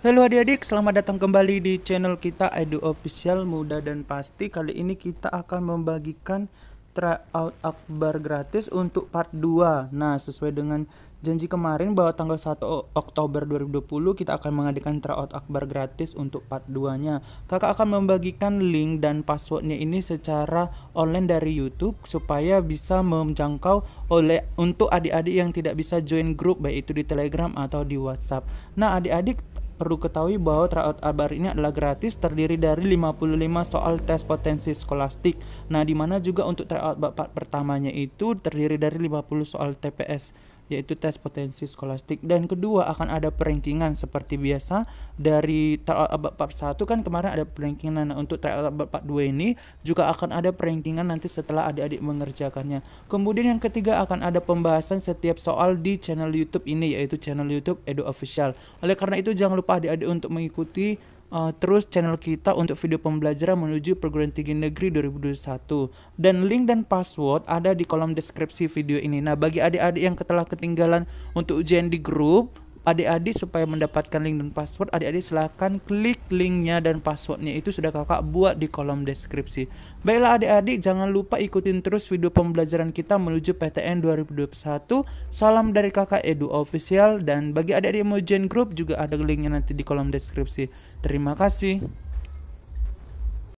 Halo adik-adik, selamat datang kembali di channel kita Edu Official Muda dan Pasti. Kali ini kita akan membagikan tryout akbar gratis untuk part 2. Nah, sesuai dengan janji kemarin bahwa tanggal 1 Oktober 2020 kita akan mengadakan tryout akbar gratis untuk part 2-nya. Kakak akan membagikan link dan passwordnya ini secara online dari YouTube supaya bisa menjangkau oleh untuk adik-adik yang tidak bisa join grup baik itu di Telegram atau di WhatsApp. Nah, adik-adik perlu ketahui bahwa tryout abar ini adalah gratis terdiri dari 55 soal tes potensi skolastik. Nah, di mana juga untuk tryout bapak pertamanya itu terdiri dari 50 soal TPS yaitu tes potensi skolastik dan kedua akan ada perankingan seperti biasa dari trial abad part 1 kan kemarin ada perankingan nah, untuk trial abad part 2 ini juga akan ada perankingan nanti setelah adik-adik mengerjakannya kemudian yang ketiga akan ada pembahasan setiap soal di channel YouTube ini yaitu channel YouTube Edu Official oleh karena itu jangan lupa adik-adik untuk mengikuti uh, terus channel kita untuk video pembelajaran menuju perguruan tinggi negeri 2021 dan link dan password ada di kolom deskripsi video ini. Nah, bagi adik-adik yang telah ketinggalan untuk ujian di grup adik-adik supaya mendapatkan link dan password adik-adik silahkan klik linknya dan passwordnya itu sudah kakak buat di kolom deskripsi baiklah adik-adik jangan lupa ikutin terus video pembelajaran kita menuju PTN 2021 salam dari kakak edu official dan bagi adik-adik mau join grup juga ada linknya nanti di kolom deskripsi terima kasih